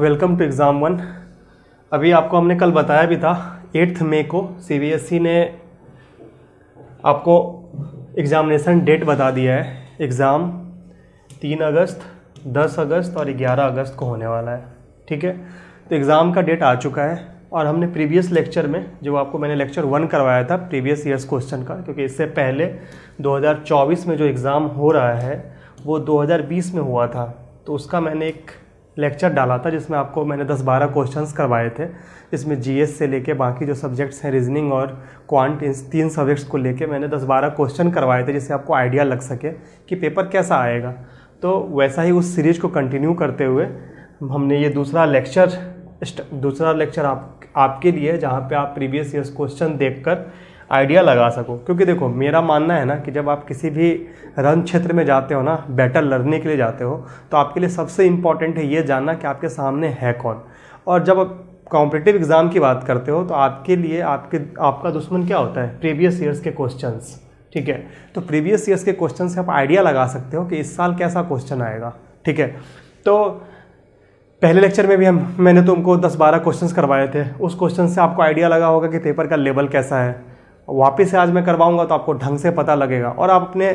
welcome to exam one अभी आपको हमने कल बताया भी था एट्थ मे को सीबीएसई e ने आपको एग्ज़ामिनेशन डेट बता दिया है एग्ज़ाम तीन अगस्त दस अगस्त और ग्यारह अगस्त को होने वाला है ठीक है तो एग्ज़ाम का डेट आ चुका है और हमने प्रीवियस लेक्चर में जो आपको मैंने लेक्चर वन करवाया था प्रीवियस ईयर्स क्वेश्चन का क्योंकि इससे पहले 2024 में जो एग्ज़ाम हो रहा है वो 2020 में हुआ था तो उसका मैंने एक लेक्चर डाला था जिसमें आपको मैंने 10-12 क्वेश्चंस करवाए थे इसमें जीएस से लेके बाकी जो सब्जेक्ट्स हैं रीजनिंग और क्वांट इन तीन सब्जेक्ट्स को लेके मैंने 10-12 क्वेश्चन करवाए थे जिससे आपको आइडिया लग सके कि पेपर कैसा आएगा तो वैसा ही उस सीरीज़ को कंटिन्यू करते हुए हमने ये दूसरा लेक्चर दूसरा लेक्चर आप आपके लिए जहाँ पर आप प्रीवियस ईयर्स क्वेश्चन देख आइडिया लगा सको क्योंकि देखो मेरा मानना है ना कि जब आप किसी भी रन क्षेत्र में जाते हो ना बेटर लर्निंग के लिए जाते हो तो आपके लिए सबसे इम्पॉर्टेंट है ये जानना कि आपके सामने है कौन और जब आप कॉम्पिटिटिव एग्ज़ाम की बात करते हो तो आपके लिए आपके आपका दुश्मन क्या होता है प्रीवियस ईयर्स के क्वेश्चंस ठीक है तो प्रीवियस ईयर्स के क्वेश्चन से आप आइडिया लगा सकते हो कि इस साल कैसा क्वेश्चन आएगा ठीक है तो पहले लेक्चर में भी हम मैंने तुमको 10-12 क्वेश्चंस करवाए थे उस क्वेश्चन से आपको आइडिया लगा होगा कि पेपर का लेवल कैसा है वापस से आज मैं करवाऊँगा तो आपको ढंग से पता लगेगा और आप अपने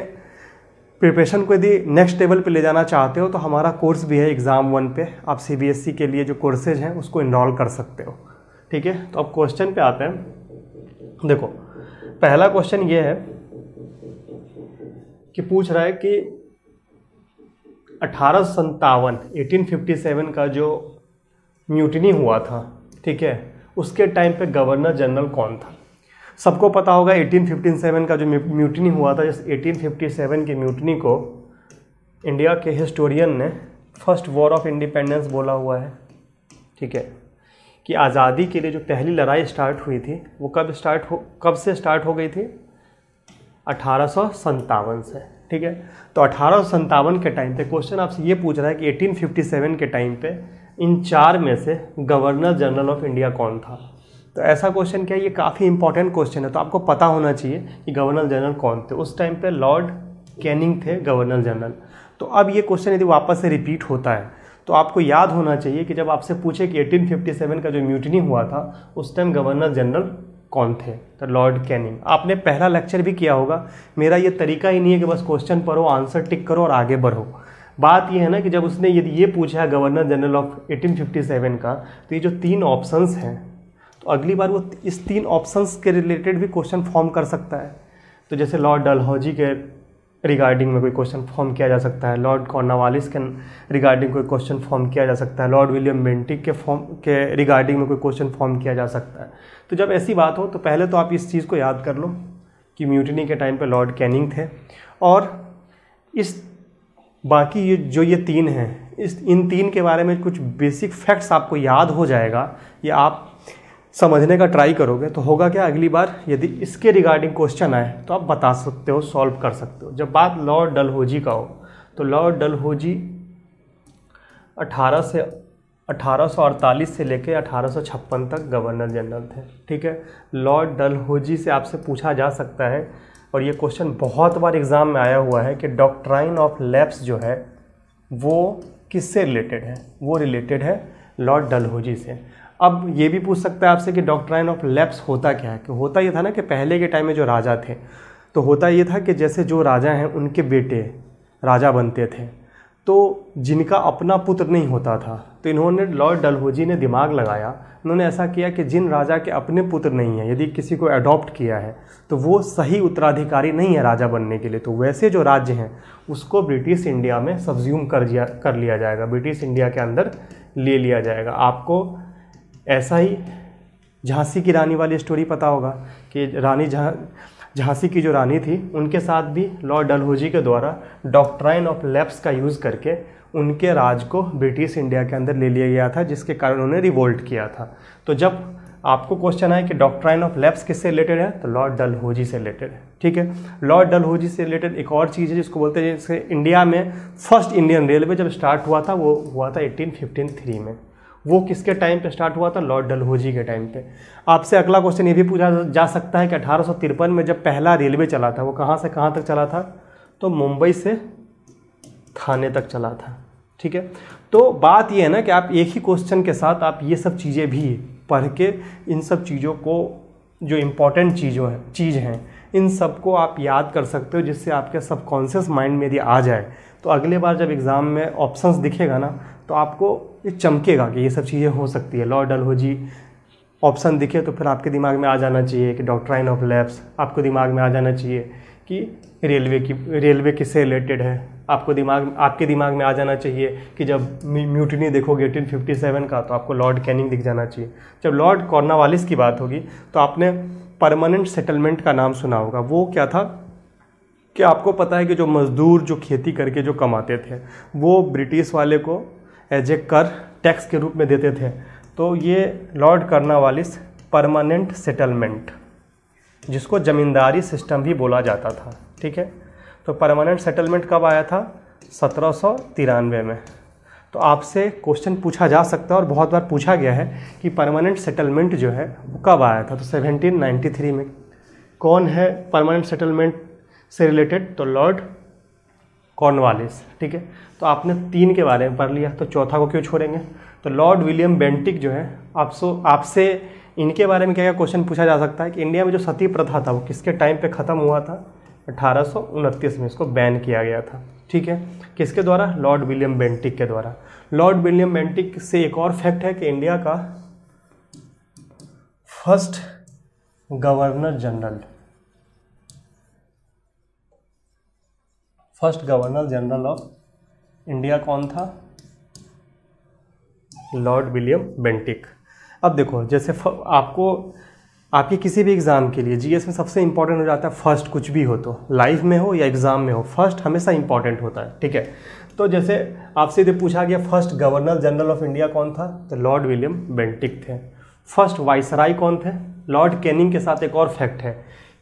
प्रिपरेशन को यदि नेक्स्ट लेवल पे ले जाना चाहते हो तो हमारा कोर्स भी है एग्ज़ाम वन पे आप सी e के लिए जो कोर्सेज हैं उसको इनरोल कर सकते हो ठीक है तो अब क्वेश्चन पे आते हैं देखो पहला क्वेश्चन ये है कि पूछ रहा है कि अठारह संतावन एटीन का जो म्यूटनी हुआ था ठीक है उसके टाइम पे गवर्नर जनरल कौन था सबको पता होगा 1857 का जो म्यूटनी हुआ था जिस 1857 की म्यूटनी को इंडिया के हिस्टोरियन ने फर्स्ट वॉर ऑफ इंडिपेंडेंस बोला हुआ है ठीक है कि आज़ादी के लिए जो पहली लड़ाई स्टार्ट हुई थी वो कब स्टार्ट हो कब से स्टार्ट हो गई थी अठारह से ठीक है तो अठारह के टाइम पे क्वेश्चन आपसे ये पूछ रहा है कि 1857 के टाइम पे इन चार में से गवर्नर जनरल ऑफ इंडिया कौन था तो ऐसा क्वेश्चन क्या है ये काफ़ी इंपॉर्टेंट क्वेश्चन है तो आपको पता होना चाहिए कि गवर्नर जनरल कौन थे उस टाइम पे लॉर्ड कैनिंग थे गवर्नर जनरल तो अब ये क्वेश्चन यदि वापस से रिपीट होता है तो आपको याद होना चाहिए कि जब आपसे पूछे कि 1857 का जो म्यूटनी हुआ था उस टाइम गवर्नर जनरल कौन थे तो लॉर्ड कैनिंग आपने पहला लेक्चर भी किया होगा मेरा ये तरीका ही नहीं है कि बस क्वेश्चन पढ़ो आंसर टिक करो और आगे बढ़ो बात यह है ना कि जब उसने यदि ये पूछा गवर्नर जनरल ऑफ 1857 का तो ये जो तीन ऑप्शंस हैं तो अगली बार वो इस तीन ऑप्शंस के रिलेटेड भी क्वेश्चन फॉर्म कर सकता है तो जैसे लॉर्ड डलहौजी के रिगार्डिंग में कोई क्वेश्चन फॉर्म किया जा सकता है लॉर्ड कॉर्नावालिस के रिगार्डिंग कोई क्वेश्चन फॉर्म किया जा सकता है लॉर्ड विलियम मेंटिक के फॉर्म के रिगार्डिंग में कोई क्वेश्चन फॉर्म किया जा सकता है तो जब ऐसी बात हो तो पहले तो आप इस चीज़ को याद कर लो कि म्यूटनी के टाइम पे लॉर्ड कैनिंग थे और इस बाकी ये जो ये तीन हैं इस इन तीन के बारे में कुछ बेसिक फैक्ट्स आपको याद हो जाएगा या आप समझने का ट्राई करोगे तो होगा क्या अगली बार यदि इसके रिगार्डिंग क्वेश्चन आए तो आप बता सकते हो सॉल्व कर सकते हो जब बात लॉर्ड डलहोजी का हो तो लॉर्ड डलहोजी 18 से 1848 से लेकर अठारह तक गवर्नर जनरल थे ठीक है लॉर्ड डलहोजी से आपसे पूछा जा सकता है और ये क्वेश्चन बहुत बार एग्ज़ाम में आया हुआ है कि डॉक्ट्राइन ऑफ लैब्स जो है वो किससे रिलेटेड है वो रिलेटेड है लॉर्ड डलहोजी से अब ये भी पूछ सकता है आपसे कि डॉक्ट्राइन ऑफ लेप्स होता क्या है कि होता ये था ना कि पहले के टाइम में जो राजा थे तो होता ये था कि जैसे जो राजा हैं उनके बेटे राजा बनते थे तो जिनका अपना पुत्र नहीं होता था तो इन्होंने लॉर्ड डलहोजी ने दिमाग लगाया उन्होंने ऐसा किया कि जिन राजा के अपने पुत्र नहीं हैं यदि किसी को अडॉप्ट किया है तो वो सही उत्तराधिकारी नहीं है राजा बनने के लिए तो वैसे जो राज्य हैं उसको ब्रिटिश इंडिया में सब्ज्यूम कर दिया कर लिया जाएगा ब्रिटिश इंडिया के अंदर ले लिया जाएगा आपको ऐसा ही झांसी की रानी वाली स्टोरी पता होगा कि रानी झा झांसी की जो रानी थी उनके साथ भी लॉर्ड डलहोजी के द्वारा डॉक्ट्राइन ऑफ लेप्स का यूज़ करके उनके राज को ब्रिटिश इंडिया के अंदर ले लिया गया था जिसके कारण उन्होंने रिवोल्ट किया था तो जब आपको क्वेश्चन आए कि डॉक्ट्राइन ऑफ लेप्स किससे रिलेटेड है तो लॉर्ड डलहोजी से रिलेटेड है ठीक है लॉर्ड डलहोजी से रिलेटेड एक और चीज़ है जिसको बोलते हैं जैसे इंडिया में फर्स्ट इंडियन रेलवे जब स्टार्ट हुआ था वो हुआ था एटीन में वो किसके टाइम पे स्टार्ट हुआ था लॉर्ड डलहौजी के टाइम पे आपसे अगला क्वेश्चन ये भी पूछा जा सकता है कि अठारह में जब पहला रेलवे चला था वो कहाँ से कहाँ तक चला था तो मुंबई से थाने तक चला था ठीक है तो बात यह है ना कि आप एक ही क्वेश्चन के साथ आप ये सब चीज़ें भी पढ़ के इन सब चीज़ों को जो इम्पोर्टेंट चीज़ों हैं चीज़ हैं इन सब को आप याद कर सकते हो जिससे आपके सबकॉन्शियस माइंड में यदि आ जाए तो अगले बार जब एग्ज़ाम में ऑप्शंस दिखेगा ना तो आपको ये चमकेगा कि ये सब चीज़ें हो सकती है लॉ डलहोजी ऑप्शन दिखे तो फिर आपके दिमाग में आ जाना चाहिए कि डॉक्ट्राइन ऑफ लैब्स आपको दिमाग में आ जाना चाहिए कि रेलवे की रेलवे किससे रिलेटेड है आपको दिमाग आपके दिमाग में आ जाना चाहिए कि जब म्यूटनी देखोगे एटीन फिफ्टी सेवन का तो आपको लॉर्ड कैनिंग दिख जाना चाहिए जब लॉर्ड कॉर्नावालिस की बात होगी तो आपने परमानेंट सेटलमेंट का नाम सुना होगा वो क्या था कि आपको पता है कि जो मज़दूर जो खेती करके जो कमाते थे वो ब्रिटिश वाले को एज ए कर टैक्स के रूप में देते थे तो ये लॉर्ड कर्नावालिस परमानेंट सेटलमेंट जिसको ज़मींदारी सिस्टम भी बोला जाता था ठीक है तो परमानेंट सेटलमेंट कब आया था सत्रह में तो आपसे क्वेश्चन पूछा जा सकता है और बहुत बार पूछा गया है कि परमानेंट सेटलमेंट जो है वो कब आया था तो 1793 में कौन है परमानेंट सेटलमेंट से रिलेटेड तो लॉर्ड कॉर्नवालिस ठीक है तो आपने तीन के बारे में पढ़ लिया तो चौथा को क्यों छोड़ेंगे तो लॉर्ड विलियम बेंटिक जो है आपसे आपसे इनके बारे में क्या क्या क्वेश्चन पूछा जा सकता है कि इंडिया में जो सती प्रथा था वो किसके टाइम पे ख़त्म हुआ था अठारह में इसको बैन किया गया था ठीक है किसके द्वारा लॉर्ड विलियम बेंटिक के द्वारा लॉर्ड विलियम बेंटिक से एक और फैक्ट है कि इंडिया का first governor general first governor general of India कौन था लॉर्ड विलियम बेंटिक अब देखो जैसे आपको आपके किसी भी एग्ज़ाम के लिए जीएस में सबसे इंपॉर्टेंट हो जाता है फर्स्ट कुछ भी हो तो लाइफ में हो या एग्ज़ाम में हो फर्स्ट हमेशा इंपॉर्टेंट होता है ठीक है तो जैसे आपसे यदि पूछा गया first governor general of India कौन था तो लॉर्ड विलियम बेंटिक थे फर्स्ट वाइसराय कौन थे लॉर्ड कैनिंग के साथ एक और फैक्ट है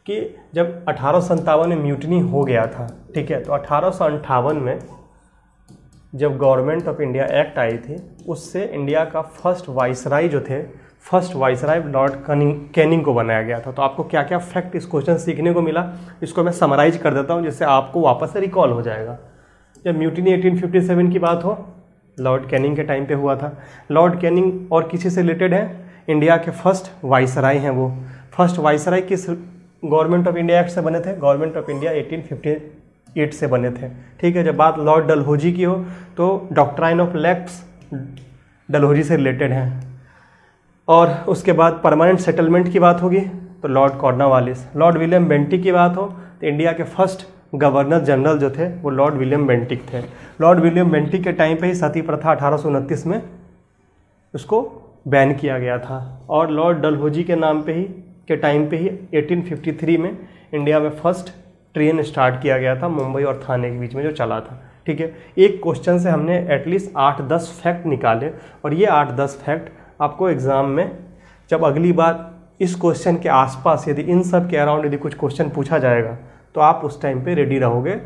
कि जब अठारह में म्यूटनी हो गया था ठीक है तो अठारह में जब गवर्नमेंट ऑफ इंडिया एक्ट आई थी उससे इंडिया का फर्स्ट वाइसराय जो थे फर्स्ट वाइसराय लॉर्ड कैनिंग को बनाया गया था तो आपको क्या क्या फैक्ट इस क्वेश्चन सीखने को मिला इसको मैं समराइज कर देता हूँ जिससे आपको वापस से रिकॉल हो जाएगा जब म्यूटिनी 1857 की बात हो लॉर्ड कैनिंग के टाइम पे हुआ था लॉर्ड कैनिंग और किसी से रिलेटेड है इंडिया के फर्स्ट वाइसराय हैं वो फर्स्ट वाइसराय किस गवर्नमेंट ऑफ इंडिया एक्ट से बने थे गवर्नमेंट ऑफ इंडिया 1858 से बने थे ठीक है जब बात लॉर्ड डलहोजी की हो तो डॉक्ट्राइन ऑफ लैक्स डलहोजी से रिलेटेड हैं और उसके बाद परमानेंट सेटलमेंट की बात होगी तो Lord Cornwallis Lord William Bentinck की बात हो तो इंडिया के फर्स्ट गवर्नर जनरल जो थे वो लॉर्ड विलियम बेंटिक थे लॉर्ड विलियम बेंटिक के टाइम पे ही सती प्रथा अठारह में उसको बैन किया गया था और लॉर्ड डलहोजी के नाम पे ही के टाइम पे ही 1853 में इंडिया में फर्स्ट ट्रेन स्टार्ट किया गया था मुंबई और थाने के बीच में जो चला था ठीक है एक क्वेश्चन से हमने एटलीस्ट आठ दस फैक्ट निकाले और ये आठ दस फैक्ट आपको एग्ज़ाम में जब अगली बार इस क्वेश्चन के आसपास यदि इन सब के अराउंड यदि कुछ क्वेश्चन पूछा जाएगा तो आप उस टाइम पे रेडी रहोगे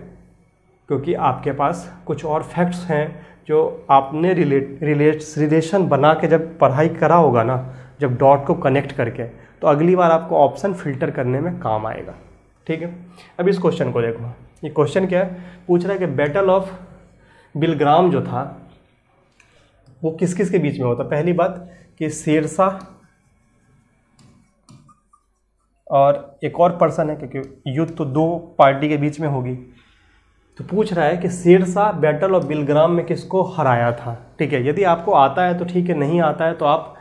क्योंकि आपके पास कुछ और फैक्ट्स हैं जो आपने रिलेट रिलेट रिलेशन बना के जब पढ़ाई करा होगा ना जब डॉट को कनेक्ट करके तो अगली बार आपको ऑप्शन फिल्टर करने में काम आएगा ठीक है अब इस क्वेश्चन को देखो ये क्वेश्चन क्या है पूछ रहा है कि बैटल ऑफ बिलग्राम जो था वो किस किस के बीच में होता पहली बात कि शेरशाह और एक और पर्सन है क्योंकि युद्ध तो दो पार्टी के बीच में होगी तो पूछ रहा है कि शेरशाह बैटल ऑफ बिलग्राम में किसको हराया था ठीक है यदि आपको आता है तो ठीक है नहीं आता है तो आप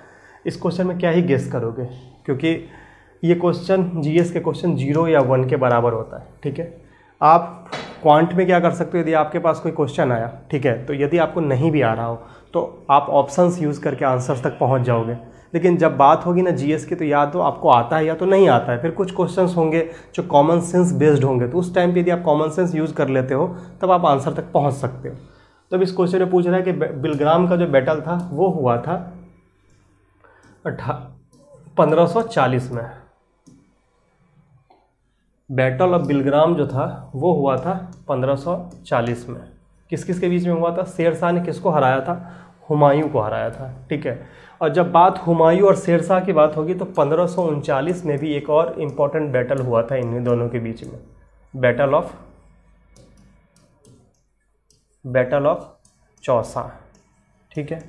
इस क्वेश्चन में क्या ही गेस करोगे क्योंकि ये क्वेश्चन जीएस के क्वेश्चन जीरो या वन के बराबर होता है ठीक है आप क्वांट में क्या कर सकते हो यदि आपके पास कोई क्वेश्चन आया ठीक है तो यदि आपको नहीं भी आ रहा हो तो आप ऑप्शंस यूज़ करके आंसर्स तक पहुंच जाओगे लेकिन जब बात होगी ना जीएस की तो या तो आपको आता है या तो नहीं आता है फिर कुछ क्वेश्चंस होंगे जो कॉमन सेंस बेस्ड होंगे तो उस टाइम पे यदि आप कॉमन सेंस यूज़ कर लेते हो तब आप आंसर तक पहुँच सकते हो तब तो इस क्वेश्चन में पूछ रहा है कि बिलग्राम का जो बैटल था वो हुआ था अठा 1540 में बैटल ऑफ बिलग्राम जो था वो हुआ था 1540 में किस किस के बीच में हुआ था शेरशाह ने किसको हराया था हुमायूं को हराया था ठीक है और जब बात हुमायूं और शेरशाह की बात होगी तो पंद्रह में भी एक और इम्पॉर्टेंट बैटल हुआ था इन दोनों के बीच में battle of battle of Chausa ठीक है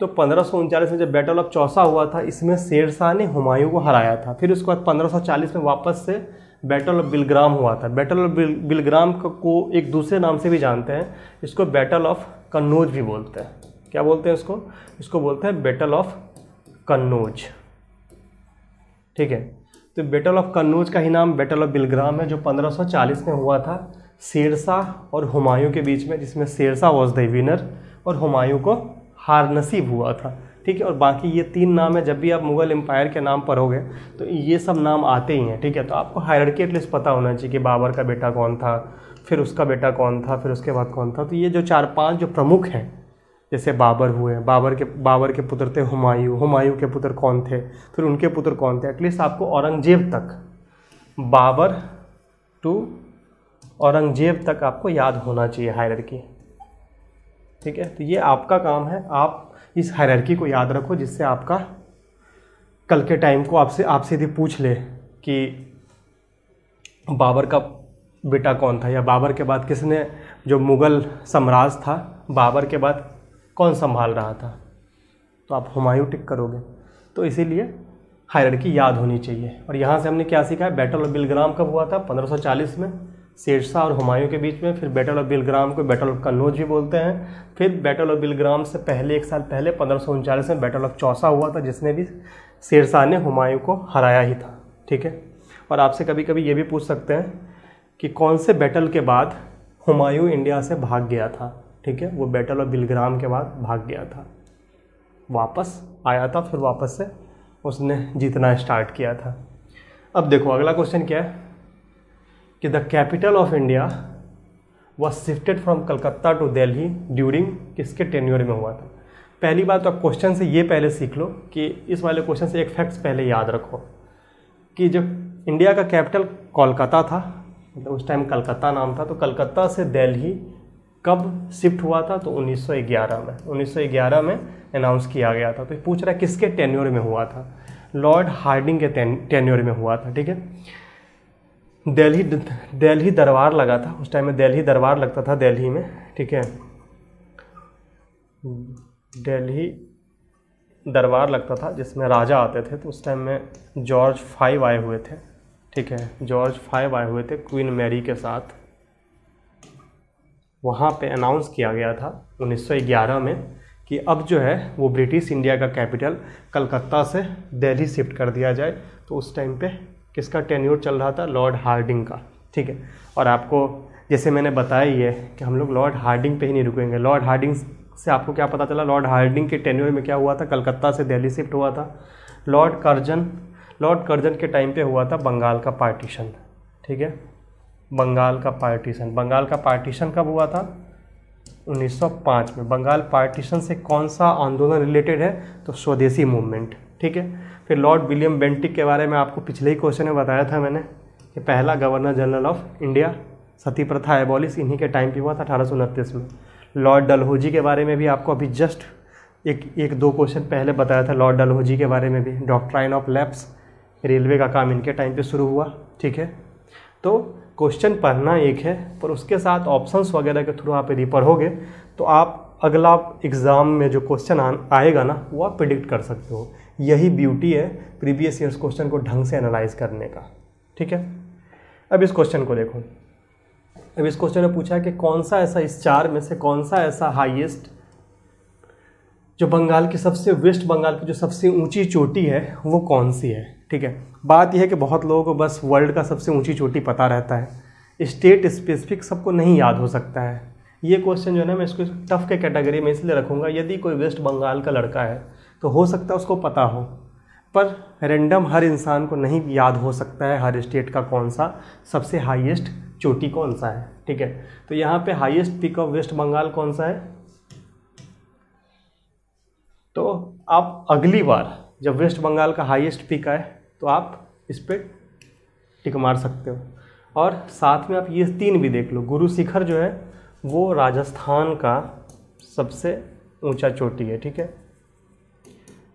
तो पंद्रह में जब बैटल ऑफ चौसा हुआ था इसमें शेरशाह ने हुमायूं को हराया था फिर उसके बाद पंद्रह में वापस से बैटल ऑफ बिलग्राम हुआ था बैटल ऑफ बिल, बिलग्राम को एक दूसरे नाम से भी जानते हैं इसको बैटल ऑफ कन्नौज भी बोलते हैं क्या बोलते हैं इसको इसको बोलते हैं बैटल ऑफ कन्नौज ठीक है तो बैटल ऑफ कन्नौज का ही नाम बैटल ऑफ बिलग्राम है जो 1540 में हुआ था शेरशाह और हुमायूं के बीच में जिसमें शेरशाह वॉज द विनर और हुमायूं को हार नसीब हुआ था ठीक है और बाकी ये तीन नाम है जब भी आप मुगल एम्पायर के नाम पर गए तो ये सब नाम आते ही हैं ठीक है तो आपको हायरकी एटलीस्ट पता होना चाहिए कि बाबर का बेटा कौन था फिर उसका बेटा कौन था फिर उसके बाद कौन था तो ये जो चार पांच जो प्रमुख हैं जैसे बाबर हुए बाबर के बाबर के पुत्र थे हुमायूं हुमायूं के पुत्र कौन थे फिर उनके पुत्र कौन थे एटलीस्ट आपको औरंगजेब तक बाबर टू औरंगजेब तक आपको याद होना चाहिए हायरकी ठीक है तो ये आपका काम है आप इस हायरकी को याद रखो जिससे आपका कल के टाइम को आपसे आपसे यदि पूछ ले कि बाबर का बेटा कौन था या बाबर के बाद किसने जो मुग़ल साम्राज्य था बाबर के बाद कौन संभाल रहा था तो आप हुमायूं टिक करोगे तो इसीलिए हायरकी याद होनी चाहिए और यहाँ से हमने क्या सीखा है बैटल ऑफ बिलग्राम कब हुआ था 1540 में शेरशाह और हुमायूं के बीच में फिर बैटल ऑफ बिलग्राम को बैटल ऑफ कन्नौज भी बोलते हैं फिर बैटल ऑफ बिलग्राम से पहले एक साल पहले पंद्रह में बैटल ऑफ चौसा हुआ था जिसने भी शेरशाह ने हुमायूं को हराया ही था ठीक है और आपसे कभी कभी ये भी पूछ सकते हैं कि कौन से बैटल के बाद हुमायूं इंडिया से भाग गया था ठीक है वो बैटल ऑफ बिलग्राम के बाद भाग गया था वापस आया था फिर वापस से उसने जीतना स्टार्ट किया था अब देखो अगला क्वेश्चन क्या है कि the capital of India was shifted from Calcutta to Delhi during किसके टेन्योर में हुआ था पहली बात तो आप क्वेश्चन से ये पहले सीख लो कि इस वाले क्वेश्चन से एक फैक्ट्स पहले याद रखो कि जब इंडिया का कैपिटल कोलकाता था मतलब उस टाइम कलकत्ता नाम था तो कलकत्ता से दिल्ली कब शिफ्ट हुआ था तो 1911 में 1911 में अनाउंस किया गया था तो पूछ रहा है किसके टेन्योर में हुआ था लॉर्ड हार्डिंग के टेन्योर में हुआ था ठीक है दिल्ली दिल्ली दरबार लगा था उस टाइम में दिल्ली दरबार लगता था दिल्ली में ठीक है दिल्ली दरबार लगता था जिसमें राजा आते थे तो उस टाइम में जॉर्ज फाइव आए हुए थे ठीक है जॉर्ज फाइव आए हुए थे क्वीन मैरी के साथ वहाँ पे अनाउंस किया गया था 1911 में कि अब जो है वो ब्रिटिश इंडिया का कैपिटल कलकत्ता से दिल्ली शिफ्ट कर दिया जाए तो उस टाइम पे किसका टेन्यूर चल रहा था लॉर्ड हार्डिंग का ठीक है और आपको जैसे मैंने बताया ही है कि हम लोग लॉर्ड हार्डिंग पे ही नहीं रुकेंगे लॉर्ड हार्डिंग से आपको क्या पता चला लॉर्ड हार्डिंग के टेन्यूर में क्या हुआ था कलकत्ता से दिल्ली शिफ्ट हुआ था लॉर्ड कर्जन लॉर्ड कर्जन के टाइम पे हुआ था बंगाल का पार्टीशन ठीक है बंगाल का पार्टीशन बंगाल का पार्टीशन कब हुआ था 1905 में बंगाल पार्टीशन से कौन सा आंदोलन रिलेटेड है तो स्वदेशी मूवमेंट ठीक है फिर लॉर्ड विलियम बेंटिक के बारे में आपको पिछले ही क्वेश्चन में बताया था मैंने कि पहला governor general of India sati प्रथा एबॉलिस इन्हीं के टाइम पे हुआ था अठारह में लॉर्ड डलहौजी के बारे में भी आपको अभी जस्ट एक एक दो क्वेश्चन पहले बताया था लॉर्ड डलहौजी के बारे में भी डॉक्ट्राइन ऑफ लैब्स रेलवे का काम इनके टाइम पे शुरू हुआ ठीक है तो क्वेश्चन पढ़ना एक है पर उसके साथ ऑप्शंस वगैरह के थ्रू आप यदि पढ़ोगे तो आप अगला एग्ज़ाम में जो क्वेश्चन आएगा ना वो आप प्रिडिक्ट कर सकते हो यही ब्यूटी है प्रीवियस ईयर्स क्वेश्चन को ढंग से एनालाइज करने का ठीक है अब इस क्वेश्चन को देखो अब इस क्वेश्चन में पूछा कि कौन सा ऐसा इस चार में से कौन सा ऐसा हाईएस्ट जो बंगाल की सबसे वेस्ट बंगाल की जो सबसे ऊंची चोटी है वो कौन सी है ठीक है बात यह है कि बहुत लोगों को बस वर्ल्ड का सबसे ऊंची चोटी पता रहता है स्टेट स्पेसिफिक सबको नहीं याद हो सकता है ये क्वेश्चन जो है ना मैं इसको टफ के कैटेगरी में इसलिए रखूँगा यदि कोई वेस्ट बंगाल का लड़का है तो हो सकता है उसको पता हो पर रेंडम हर इंसान को नहीं याद हो सकता है हर स्टेट का कौन सा सबसे हाईएस्ट चोटी कौन सा है ठीक है तो यहाँ पे highest peak of West Bengal कौन सा है तो आप अगली बार जब वेस्ट बंगाल का हाईएस्ट पीक आए तो आप इस पर टिक मार सकते हो और साथ में आप ये तीन भी देख लो गुरु शिखर जो है वो राजस्थान का सबसे ऊंचा चोटी है ठीक है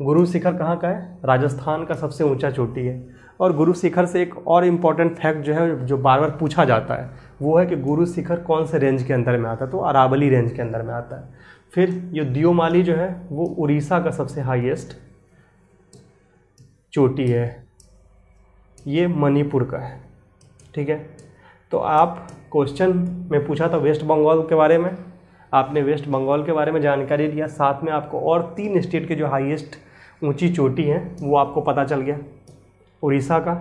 गुरु शिखर कहाँ का है राजस्थान का सबसे ऊंचा चोटी है और गुरु शिखर से एक और इम्पॉर्टेंट फैक्ट जो है जो बार बार पूछा जाता है वो है कि गुरु शिखर कौन से रेंज के अंदर में आता है तो अरावली रेंज के अंदर में आता है फिर ये दियोमाली जो है वो उड़ीसा का सबसे हाईएस्ट चोटी है ये मणिपुर का है ठीक है तो आप क्वेश्चन में पूछा था वेस्ट बंगाल के बारे में आपने वेस्ट बंगाल के बारे में जानकारी लिया साथ में आपको और तीन स्टेट के जो हाईएस्ट ऊंची चोटी हैं वो आपको पता चल गया उड़ीसा का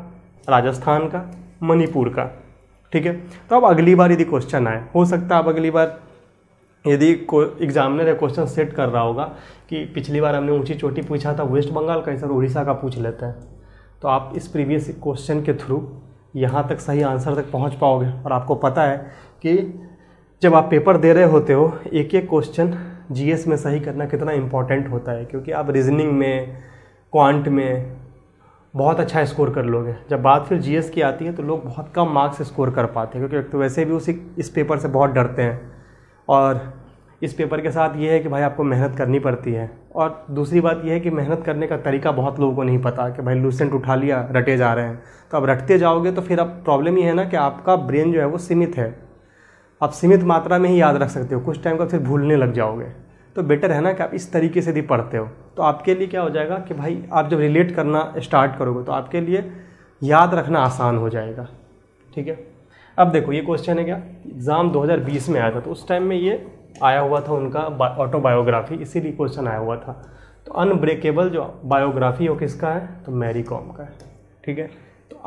राजस्थान का मणिपुर का ठीक है तो अब अगली बार यदि क्वेश्चन आए हो सकता है अब अगली बार यदि को एग्जामिनर या क्वेश्चन सेट कर रहा होगा कि पिछली बार हमने ऊंची चोटी पूछा था वेस्ट बंगाल का सर उड़ीसा का पूछ लेते हैं तो आप इस प्रीवियस क्वेश्चन के थ्रू यहाँ तक सही आंसर तक पहुँच पाओगे और आपको पता है कि जब आप पेपर दे रहे होते हो एक एक क्वेश्चन जीएस में सही करना कितना इम्पॉर्टेंट होता है क्योंकि आप रीजनिंग में क्वांट में बहुत अच्छा स्कोर कर लोगे जब बात फिर जीएस की आती है तो लोग बहुत कम मार्क्स स्कोर कर पाते हैं क्योंकि तो वैसे भी उसी इस पेपर से बहुत डरते हैं और इस पेपर के साथ ये है कि भाई आपको मेहनत करनी पड़ती है और दूसरी बात यह है कि मेहनत करने का तरीका बहुत लोगों को नहीं पता कि भाई लूसेंट उठा लिया रटे जा रहे हैं तो अब रटते जाओगे तो फिर अब प्रॉब्लम ये है ना कि आपका ब्रेन जो है वो सीमित है आप सीमित मात्रा में ही याद रख सकते हो कुछ टाइम का फिर भूलने लग जाओगे तो बेटर है ना कि आप इस तरीके से भी पढ़ते हो तो आपके लिए क्या हो जाएगा कि भाई आप जब रिलेट करना स्टार्ट करोगे तो आपके लिए याद रखना आसान हो जाएगा ठीक है अब देखो ये क्वेश्चन है क्या एग्ज़ाम 2020 में आया था तो उस टाइम में ये आया हुआ था उनका ऑटोबायोग्राफी इसीलिए क्वेश्चन आया हुआ था तो अनब्रेकेबल जो बायोग्राफी हो किसका है तो मैरी कॉम का है ठीक है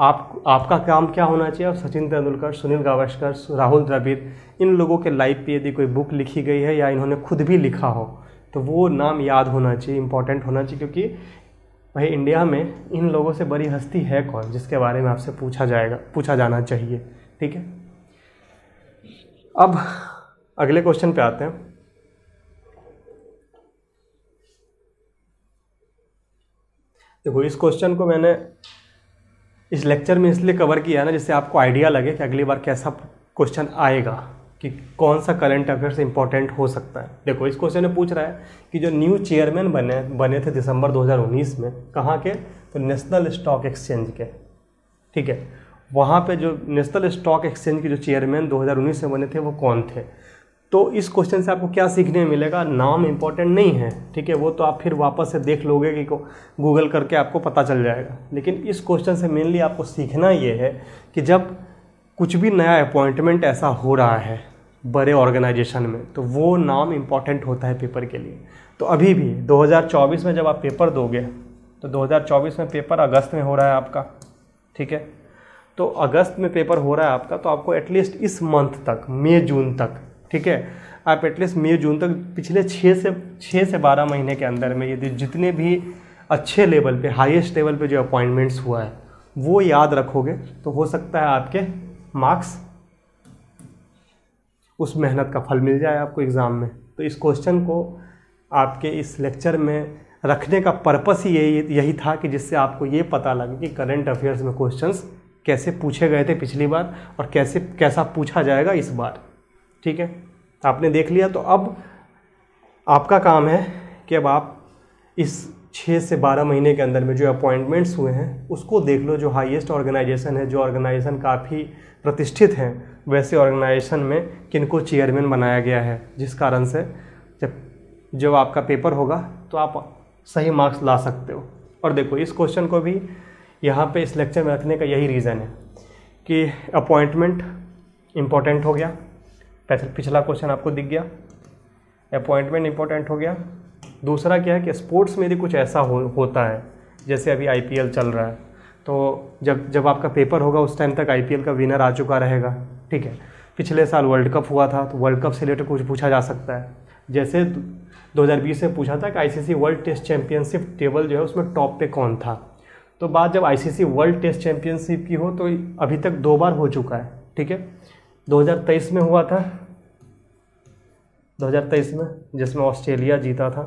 आप आपका काम क्या होना चाहिए और सचिन तेंदुलकर सुनील गावस्कर राहुल द्रविड़ इन लोगों के लाइफ पे यदि कोई बुक लिखी गई है या इन्होंने खुद भी लिखा हो तो वो नाम याद होना चाहिए इम्पॉर्टेंट होना चाहिए क्योंकि भाई इंडिया में इन लोगों से बड़ी हस्ती है कौन जिसके बारे में आपसे पूछा जाएगा पूछा जाना चाहिए ठीक है अब अगले क्वेश्चन पे आते हैं देखो इस क्वेश्चन को मैंने इस लेक्चर में इसलिए कवर किया ना जिससे आपको आइडिया लगे कि अगली बार कैसा क्वेश्चन आएगा कि कौन सा करंट अफेयर्स इंपॉर्टेंट हो सकता है देखो इस क्वेश्चन में पूछ रहा है कि जो न्यू चेयरमैन बने बने थे दिसंबर 2019 में कहाँ के तो नेशनल स्टॉक एक्सचेंज के ठीक है वहाँ पे जो नेशनल स्टॉक एक्सचेंज के जो चेयरमैन 2019 में बने थे वो कौन थे तो इस क्वेश्चन से आपको क्या सीखने मिलेगा नाम इम्पॉर्टेंट नहीं है ठीक है वो तो आप फिर वापस से देख लोगे कि को गूगल करके आपको पता चल जाएगा लेकिन इस क्वेश्चन से मेनली आपको सीखना ये है कि जब कुछ भी नया अपॉइंटमेंट ऐसा हो रहा है बड़े ऑर्गेनाइजेशन में तो वो नाम इम्पॉर्टेंट होता है पेपर के लिए तो अभी भी 2024 में जब आप पेपर दोगे तो 2024 में पेपर अगस्त में हो रहा है आपका ठीक है तो अगस्त में पेपर हो रहा है आपका तो आपको एटलीस्ट इस मंथ तक मई जून तक ठीक है आप एटलीस्ट मई जून तक पिछले छः से छः से बारह महीने के अंदर में यदि जितने भी अच्छे लेवल पे हाईएस्ट लेवल पे जो अपॉइंटमेंट्स हुआ है वो याद रखोगे तो हो सकता है आपके मार्क्स उस मेहनत का फल मिल जाए आपको एग्ज़ाम में तो इस क्वेश्चन को आपके इस लेक्चर में रखने का पर्पस ही यही यही था कि जिससे आपको ये पता लगे कि करंट अफेयर्स में क्वेश्चंस कैसे पूछे गए थे पिछली बार और कैसे कैसा पूछा जाएगा इस बार ठीक है आपने देख लिया तो अब आपका काम है कि अब आप इस छः से बारह महीने के अंदर में जो अपॉइंटमेंट्स हुए हैं उसको देख लो जो हाईएस्ट ऑर्गेनाइजेशन है जो ऑर्गेनाइजेशन काफ़ी प्रतिष्ठित हैं वैसे ऑर्गेनाइजेशन में किनको चेयरमैन बनाया गया है जिस कारण से जब जब आपका पेपर होगा तो आप सही मार्क्स ला सकते हो और देखो इस क्वेश्चन को भी यहाँ पे इस लेक्चर में रखने का यही रीज़न है कि अपॉइंटमेंट इम्पोर्टेंट हो गया पिछला क्वेश्चन आपको दिख गया अपॉइंटमेंट इंपॉर्टेंट हो गया दूसरा क्या है कि स्पोर्ट्स में यदि कुछ ऐसा हो, होता है जैसे अभी आई चल रहा है तो जब जब आपका पेपर होगा उस टाइम तक आई का विनर आ चुका रहेगा ठीक है पिछले साल वर्ल्ड कप हुआ था तो वर्ल्ड कप से रिलेटेड कुछ पूछा जा सकता है जैसे 2020 में पूछा था कि ICC World Test Championship table जो है उसमें टॉप पे कौन था तो बात जब आईसीसी वर्ल्ड टेस्ट चैंपियनशिप की हो तो अभी तक दो बार हो चुका है ठीक है 2023 में हुआ था 2023 में जिसमें ऑस्ट्रेलिया जीता था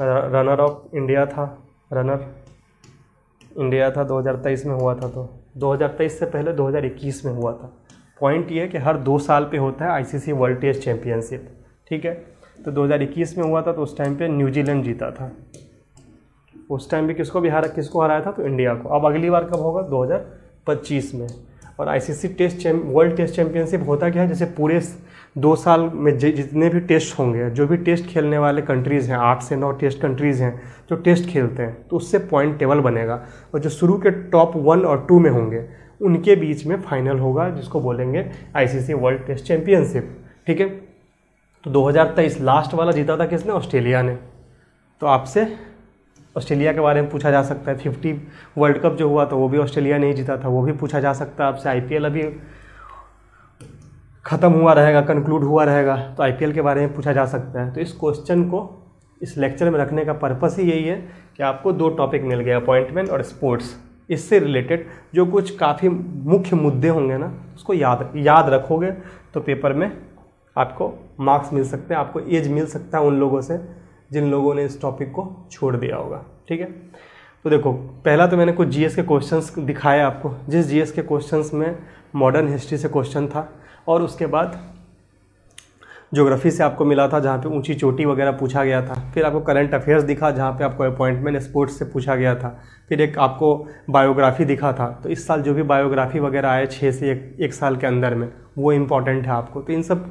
रनर ऑफ इंडिया था रनर इंडिया था 2023 में हुआ था तो 2023 से पहले 2021 में हुआ था पॉइंट ये कि हर दो साल पे होता है आईसीसी वर्ल्ड टेस्ट चैम्पियनशिप ठीक है तो 2021 में हुआ था तो उस टाइम पे न्यूजीलैंड जीता था उस टाइम भी किसको भी हरा किसको हराया था तो इंडिया को अब अगली बार कब होगा 2025 में और ICC Test World Test Championship होता क्या है जैसे पूरे दो साल में जितने भी टेस्ट होंगे जो भी टेस्ट खेलने वाले कंट्रीज़ हैं आठ से नौ टेस्ट कंट्रीज़ हैं जो टेस्ट खेलते हैं तो उससे पॉइंट टेबल बनेगा और जो शुरू के टॉप वन और टू में होंगे उनके बीच में फाइनल होगा जिसको बोलेंगे आईसीसी वर्ल्ड टेस्ट चैंपियनशिप ठीक है तो 2023 लास्ट वाला जीता था किसने ऑस्ट्रेलिया ने तो आपसे ऑस्ट्रेलिया के बारे में पूछा जा सकता है फिफ्टी वर्ल्ड कप जो हुआ था तो वो भी ऑस्ट्रेलिया नहीं जीता था वो भी पूछा जा सकता है आपसे आई अभी ख़त्म हुआ रहेगा कंक्लूड हुआ रहेगा तो आई के बारे में पूछा जा सकता है तो इस क्वेश्चन को इस लेक्चर में रखने का पर्पस ही यही है कि आपको दो टॉपिक मिल गया अपॉइंटमेंट और स्पोर्ट्स इससे रिलेटेड जो कुछ काफ़ी मुख्य मुद्दे होंगे ना उसको याद याद रखोगे तो पेपर में आपको मार्क्स मिल सकते हैं आपको एज मिल सकता है उन लोगों से जिन लोगों ने इस टॉपिक को छोड़ दिया होगा ठीक है तो देखो पहला तो मैंने कुछ जीएस के क्वेश्चंस दिखाए आपको जिस जीएस के क्वेश्चंस में मॉडर्न हिस्ट्री से क्वेश्चन था और उसके बाद जोग्राफ़ी से आपको मिला था जहाँ पे ऊंची चोटी वगैरह पूछा गया था फिर आपको करंट अफेयर्स दिखा जहाँ पे आपको अपॉइंटमेंट स्पोर्ट्स से पूछा गया था फिर एक आपको बायोग्राफी दिखा था तो इस साल जो भी बायोग्राफी वगैरह आए छः से एक, एक साल के अंदर में वो इम्पॉर्टेंट है आपको तो इन सब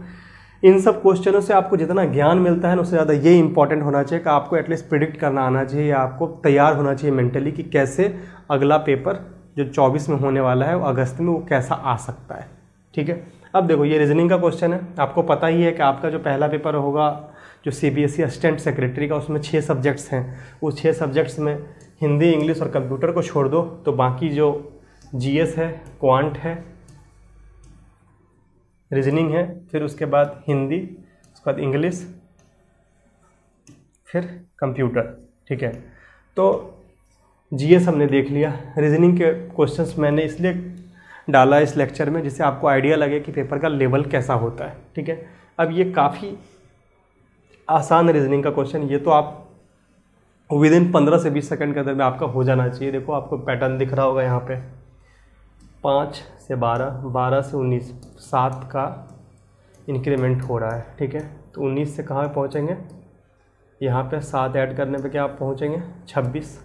इन सब क्वेश्चनों से आपको जितना ज्ञान मिलता है ना उससे ज़्यादा ये इंपॉर्टेंट होना चाहिए कि आपको एटलीस्ट प्रिडिक्ट करना आना चाहिए या आपको तैयार होना चाहिए मेंटली कि कैसे अगला पेपर जो 24 में होने वाला है अगस्त में वो कैसा आ सकता है ठीक है अब देखो ये रीजनिंग का क्वेश्चन है आपको पता ही है कि आपका जो पहला पेपर होगा जो C B S E assistant secretary का उसमें छः सब्जेक्ट्स हैं उस छः सब्जेक्ट्स में हिंदी इंग्लिश और कंप्यूटर को छोड़ दो तो बाकी जो जी एस है क्वांट है रीजनिंग है फिर उसके बाद हिंदी उसके बाद इंग्लिश फिर कंप्यूटर ठीक है तो जीएस हमने देख लिया रीजनिंग के क्वेश्चंस मैंने इसलिए डाला इस लेक्चर में जिससे आपको आइडिया लगे कि पेपर का लेवल कैसा होता है ठीक है अब ये काफ़ी आसान रीजनिंग का क्वेश्चन ये तो आप विद इन पंद्रह से बीस सेकंड के अंदर में आपका हो जाना चाहिए देखो आपको पैटर्न दिख रहा होगा यहाँ पे पाँच से बारह बारह से उन्नीस सात का इंक्रीमेंट हो रहा है ठीक है तो उन्नीस से कहाँ पहुँचेंगे यहाँ पे सात ऐड करने पे क्या आप पहुँचेंगे छब्बीस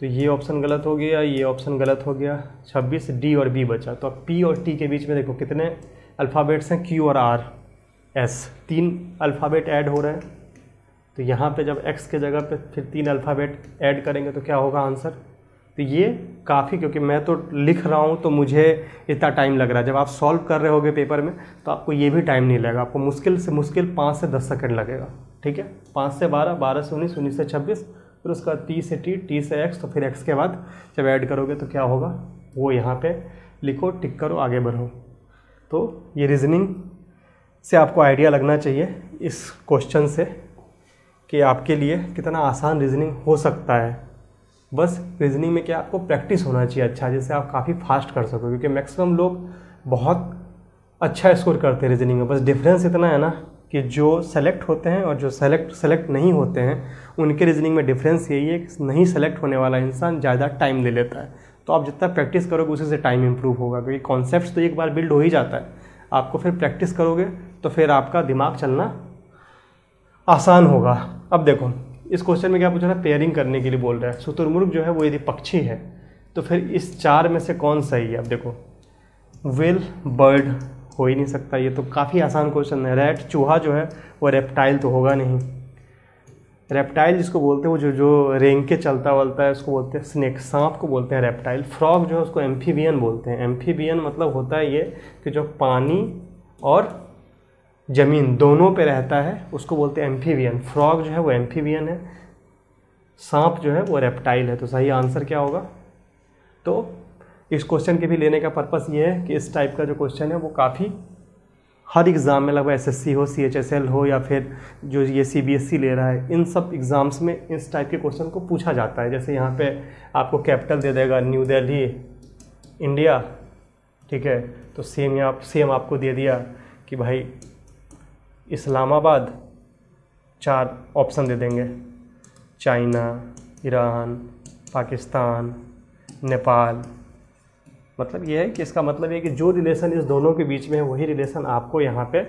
तो ये ऑप्शन गलत हो गया ये ऑप्शन गलत हो गया छब्बीस डी और बी बचा तो अब पी और टी के बीच में देखो कितने अल्फ़ाबेट्स हैं क्यू और आर एस तीन अल्फ़ाबेट ऐड हो रहे हैं तो यहाँ पे जब एक्स के जगह पे फिर तीन अल्फ़ाबेट ऐड करेंगे तो क्या होगा आंसर तो ये काफ़ी क्योंकि मैं तो लिख रहा हूँ तो मुझे इतना टाइम लग रहा है जब आप सॉल्व कर रहे होगे पेपर में तो आपको ये भी टाइम नहीं लगेगा आपको मुश्किल से मुश्किल पाँच से दस सेकेंड लगेगा ठीक है पाँच से बारह बारह से उन्नीस उन्नीस से छब्बीस फिर उसका टी से टी टी से एक्स तो फिर एक्स के बाद जब ऐड करोगे तो क्या होगा वो यहाँ पे लिखो टिक करो आगे बढ़ो तो ये रीजनिंग से आपको आइडिया लगना चाहिए इस क्वेश्चन से कि आपके लिए कितना आसान रीजनिंग हो सकता है बस रीजनिंग में क्या आपको प्रैक्टिस होना चाहिए अच्छा जैसे आप काफ़ी फास्ट कर सको क्योंकि मैक्सिमम लोग बहुत अच्छा स्कोर करते हैं रीजनिंग में बस डिफरेंस इतना है ना कि जो सेलेक्ट होते हैं और जो सेलेक्ट सेलेक्ट नहीं होते हैं उनके रीजनिंग में डिफरेंस यही है कि नहीं सेलेक्ट होने वाला इंसान ज़्यादा टाइम ले लेता है तो आप जितना प्रैक्टिस करोगे उसी से टाइम इम्प्रूव होगा क्योंकि कॉन्सेप्ट तो एक बार बिल्ड हो ही जाता है आपको फिर प्रैक्टिस करोगे तो फिर आपका दिमाग चलना आसान होगा अब देखो इस क्वेश्चन में क्या पूछ रहा है पेयरिंग करने के लिए बोल रहा है शुतुरमुर्ग जो है वो यदि पक्षी है तो फिर इस चार में से कौन सही है अब देखो वेल बर्ड हो ही नहीं सकता ये तो काफ़ी आसान क्वेश्चन है रैट चूहा जो है वो रेप्टाइल तो होगा नहीं रेप्टाइल जिसको बोलते हैं वो जो जो रेंग के चलता वलता है उसको बोलते हैं स्नेक सांप को बोलते हैं रेप्टाइल फ्रॉग जो है उसको एम्फीबियन बोलते हैं एम्फीबियन मतलब होता है ये कि जो पानी और ज़मीन दोनों पे रहता है उसको बोलते हैं एम्फीवियन फ्रॉग जो है वो एम्फीवियन है सांप जो है वो रेप्टाइल है तो सही आंसर क्या होगा तो इस क्वेश्चन के भी लेने का पर्पस ये है कि इस टाइप का जो क्वेश्चन है वो काफ़ी हर एग्ज़ाम में लगभग एसएससी हो सीएचएसएल हो या फिर जो ये सीबीएसई e ले रहा है इन सब एग्ज़ाम्स में इस टाइप के क्वेश्चन को पूछा जाता है जैसे यहाँ पे आपको कैपिटल दे देगा न्यू दिल्ली इंडिया ठीक है तो सेम यहाँ सेम आपको दे दिया कि भाई इस्लामाबाद चार ऑप्शन दे देंगे चाइना ईरान पाकिस्तान नेपाल मतलब ये है कि इसका मतलब ये कि जो रिलेशन इस दोनों के बीच में है वही रिलेशन आपको यहाँ पे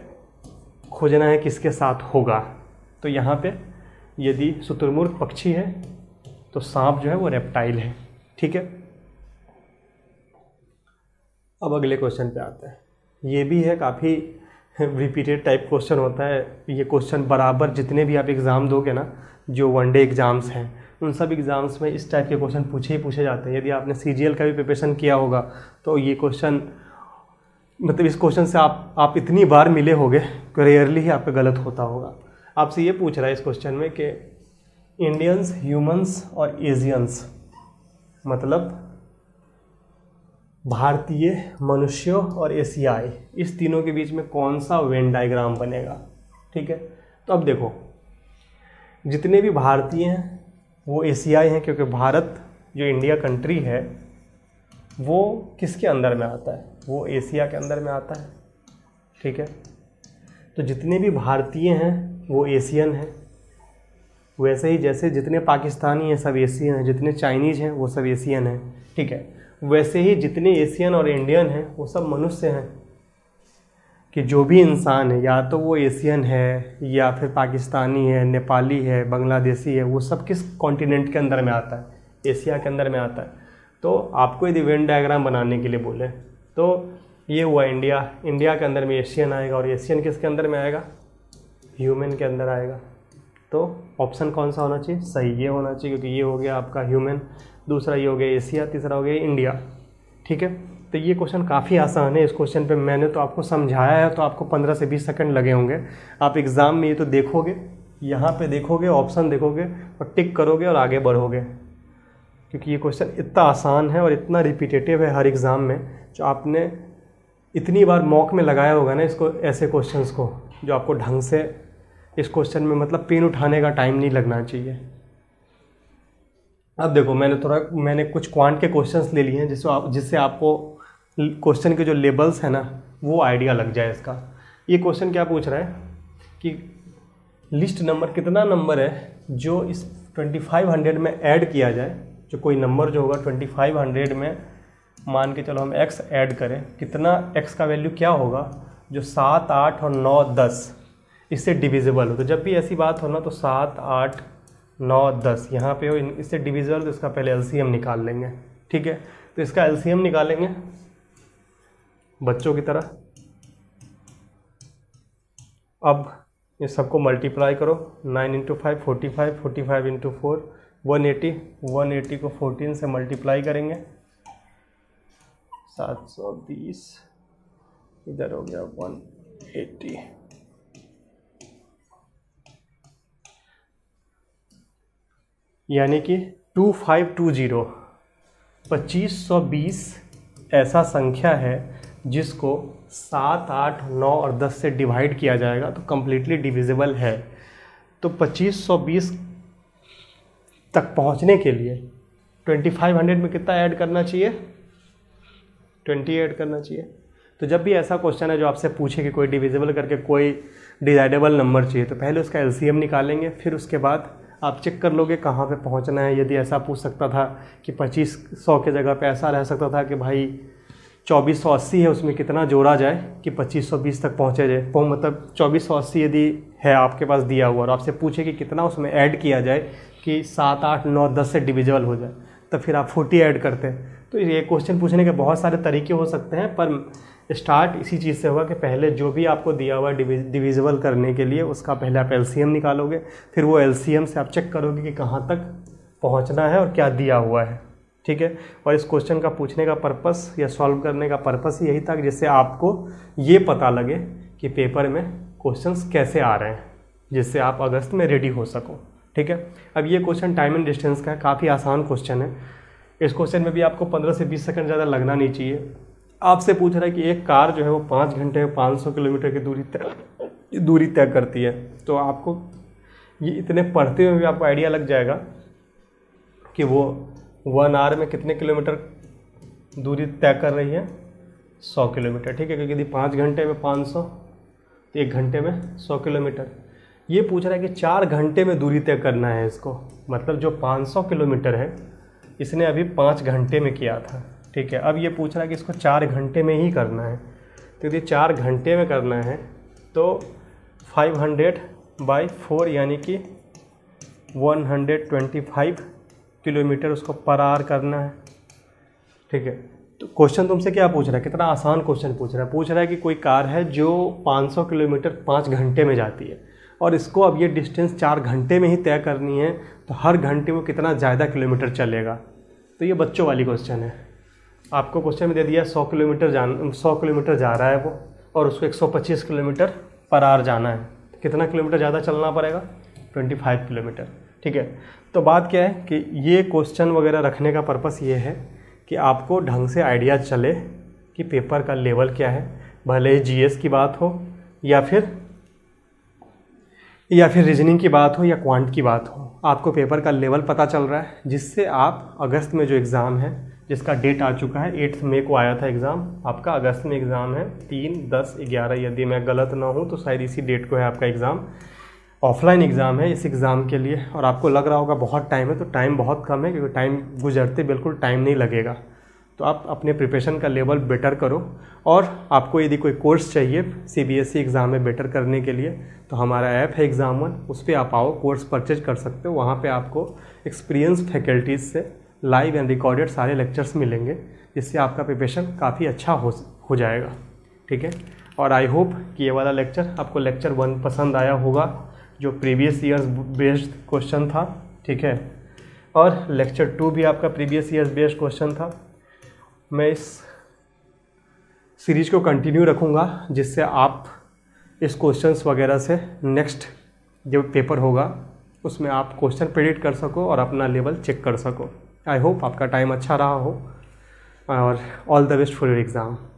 खोजना है किसके साथ होगा तो यहाँ पे यदि शुतुरमुर्ग पक्षी है तो सांप जो है वो रेप्टाइल है ठीक है अब अगले क्वेश्चन पे आते हैं ये भी है काफ़ी रिपीटेड टाइप क्वेश्चन होता है ये क्वेश्चन बराबर जितने भी आप एग्ज़ाम दोगे ना जो वन डे एग्ज़ाम्स हैं उन सब एग्ज़ाम्स में इस टाइप के क्वेश्चन पूछे ही पूछे जाते हैं यदि आपने सी का भी प्रिपरेशन किया होगा तो ये क्वेश्चन मतलब इस क्वेश्चन से आप आप इतनी बार मिले होंगे कि रेयरली ही आपका गलत होता होगा आपसे ये पूछ रहा है इस क्वेश्चन में कि इंडियंस ह्यूमंस और एशियंस मतलब भारतीय मनुष्यों और एशियाई इस तीनों के बीच में कौन सा वेन डायग्राम बनेगा ठीक है तो अब देखो जितने भी भारतीय हैं वो एशियाई हैं क्योंकि भारत जो इंडिया कंट्री है वो किसके अंदर में आता है वो एशिया के अंदर में आता है ठीक है तो जितने भी भारतीय हैं वो एशियन हैं वैसे ही जैसे जितने पाकिस्तानी हैं सब एशियन हैं जितने चाइनीज़ हैं वो सब एशियन हैं ठीक है वैसे ही जितने एशियन और इंडियन हैं वो सब मनुष्य हैं कि जो भी इंसान है या तो वो एशियन है या फिर पाकिस्तानी है नेपाली है बांग्लादेशी है वो सब किस कॉन्टिनेंट के अंदर में आता है एशिया के अंदर में आता है तो आपको यदि वेन डायग्राम बनाने के लिए बोले तो ये हुआ इंडिया इंडिया के अंदर में एशियन आएगा और एशियन किसके अंदर में आएगा ह्यूमन के अंदर आएगा तो ऑप्शन कौन सा होना चाहिए सही ये होना चाहिए क्योंकि ये हो गया आपका ह्यूमन दूसरा ये हो गया एशिया तीसरा हो गया इंडिया ठीक है तो ये क्वेश्चन काफ़ी आसान है इस क्वेश्चन पे मैंने तो आपको समझाया है तो आपको 15 से 20 सेकंड लगे होंगे आप एग्ज़ाम में ये तो देखोगे यहाँ पे देखोगे ऑप्शन देखोगे और टिक करोगे और आगे बढ़ोगे क्योंकि ये क्वेश्चन इतना आसान है और इतना रिपीटेटिव है हर एग्ज़ाम में जो आपने इतनी बार मॉक में लगाया होगा ना इसको ऐसे क्वेश्चन को जो आपको ढंग से इस क्वेश्चन में मतलब पेन उठाने का टाइम नहीं लगना चाहिए अब देखो मैंने थोड़ा मैंने कुछ क्वांट के क्वेश्चंस ले लिए हैं जिससे आप जिससे आपको क्वेश्चन के जो लेबल्स हैं ना वो आइडिया लग जाए इसका ये क्वेश्चन क्या पूछ रहा है कि लिस्ट नंबर कितना नंबर है जो इस 2500 में ऐड किया जाए जो कोई नंबर जो होगा 2500 में मान के चलो हम एक्स ऐड करें कितना एक्स का वैल्यू क्या होगा जो सात आठ और नौ दस इससे डिविजिबल हो तो जब भी ऐसी बात हो ना तो सात आठ नौ दस यहाँ पे हो इससे डिविजल तो इसका पहले एलसीएम निकाल लेंगे ठीक है तो इसका एलसीएम निकालेंगे बच्चों की तरह अब ये सबको मल्टीप्लाई करो nine into five forty five forty five into four one eighty one eighty को फोर्टीन से मल्टीप्लाई करेंगे सात सौ बीस इधर हो गया वन एटी यानी कि टू फाइव टू ज़ीरो पच्चीस सौ बीस ऐसा संख्या है जिसको सात आठ नौ और दस से डिवाइड किया जाएगा तो कम्प्लीटली डिविजिबल है तो पच्चीस सौ बीस तक पहुंचने के लिए ट्वेंटी फाइव हंड्रेड में कितना ऐड करना चाहिए ट्वेंटी ऐड करना चाहिए तो जब भी ऐसा क्वेश्चन है जो आपसे पूछे कि कोई डिविजिबल करके कोई डिजाइडेबल नंबर चाहिए तो पहले उसका एलसीएम निकालेंगे फिर उसके बाद आप चेक कर लोगे कहाँ पे पहुँचना है यदि ऐसा पूछ सकता था कि पच्चीस सौ के जगह पे ऐसा रह सकता था कि भाई चौबीस सौ अस्सी है उसमें कितना जोड़ा जाए कि पच्चीस सौ बीस तक पहुँचे जाए वो तो मतलब चौबीस सौ अस्सी यदि है आपके पास दिया हुआ और आपसे पूछे कि कितना उसमें ऐड किया जाए कि सात आठ नौ दस से डिविजल हो जाए तो फिर आप फोर्टी ऐड करते हैं तो ये क्वेश्चन पूछने के बहुत सारे तरीके हो सकते हैं पर स्टार्ट इसी चीज़ से होगा कि पहले जो भी आपको दिया हुआ डिविजिबल करने के लिए उसका पहले आप एल निकालोगे फिर वो एल से आप चेक करोगे कि कहाँ तक पहुँचना है और क्या दिया हुआ है ठीक है और इस क्वेश्चन का पूछने का पर्पस या सॉल्व करने का पर्पस यही था जिससे आपको ये पता लगे कि पेपर में क्वेश्चंस कैसे आ रहे हैं जिससे आप अगस्त में रेडी हो सको ठीक है अब ये क्वेश्चन टाइम एंड डिस्टेंस का है काफ़ी आसान क्वेश्चन है इस क्वेश्चन में भी आपको 15 से 20 सेकंड ज़्यादा लगना नहीं चाहिए आपसे पूछ रहा है कि एक कार जो है वो पाँच घंटे पाँच सौ किलोमीटर की दूरी तय दूरी तय करती है तो आपको ये इतने पढ़ते हुए भी आपको आइडिया लग जाएगा कि वो वन आवर में कितने किलोमीटर दूरी तय कर रही है सौ किलोमीटर ठीक है क्योंकि यदि पाँच घंटे में पाँच सौ तो एक घंटे में सौ किलोमीटर ये पूछ रहा है कि चार घंटे में दूरी तय करना है इसको मतलब जो पाँच सौ किलोमीटर है इसने अभी पाँच घंटे में किया था ठीक है अब ये पूछ रहा है कि इसको चार घंटे में ही करना है तो यदि चार घंटे में करना है तो फाइव हंड्रेड बाई फोर यानी कि one hundred twenty five kilometre उसको पर आर करना है ठीक है तो क्वेश्चन तुमसे क्या पूछ रहा है कितना आसान क्वेश्चन पूछ रहा है पूछ रहा है कि कोई कार है जो 500 किलोमीटर पाँच घंटे में जाती है और इसको अब ये डिस्टेंस चार घंटे में ही तय करनी है तो हर घंटे वो कितना ज़्यादा किलोमीटर चलेगा तो ये बच्चों वाली क्वेश्चन है आपको क्वेश्चन में दे दिया सौ किलोमीटर जान सौ किलोमीटर जा रहा है वो और उसको एक सौ पच्चीस किलोमीटर पर आर जाना है कितना किलोमीटर ज़्यादा चलना पड़ेगा ट्वेंटी फाइव किलोमीटर ठीक है तो बात क्या है कि ये क्वेश्चन वगैरह रखने का पर्पस ये है कि आपको ढंग से आइडिया चले कि पेपर का लेवल क्या है भले ही जीएस की बात हो या फिर या फिर रीजनिंग की बात हो या क्वांट की बात हो आपको पेपर का लेवल पता चल रहा है जिससे आप अगस्त में जो एग्ज़ाम है जिसका डेट आ चुका है एट्थ मे को आया था एग्ज़ाम आपका अगस्त में एग्ज़ाम है तीन दस ग्यारह यदि मैं गलत ना हूँ तो शायद इसी डेट को है आपका एग्ज़ाम ऑफलाइन एग्ज़ाम है इस एग्ज़ाम के लिए और आपको लग रहा होगा बहुत टाइम है तो टाइम बहुत कम है क्योंकि टाइम गुजरते बिल्कुल टाइम नहीं लगेगा तो आप अपने प्रिपरेशन का लेवल बेटर करो और आपको यदि कोई कोर्स चाहिए C B S E exam में बेटर करने के लिए तो हमारा ऐप है एग्ज़ाम वन उस पर आप आओ कोर्स परचेज कर सकते हो वहाँ पे आपको एक्सपीरियंस फैकल्टीज़ से लाइव एंड रिकॉर्डेड सारे लेक्चर्स मिलेंगे जिससे आपका प्रिपरेशन काफ़ी अच्छा हो हो जाएगा ठीक है और आई होप कि ये वाला लेक्चर आपको लेक्चर वन पसंद आया होगा जो प्रीवियस ईयर्स बेस्ड क्वेश्चन था ठीक है और लेक्चर टू भी आपका प्रीवियस ईयर्स बेस्ड क्वेश्चन था मैं इस सीरीज को कंटिन्यू रखूँगा जिससे आप इस क्वेश्चंस वगैरह से नेक्स्ट जो पेपर होगा उसमें आप क्वेश्चन प्रेडिक्ट कर सको और अपना लेवल चेक कर सको आई होप आपका टाइम अच्छा रहा हो और all the best for your exam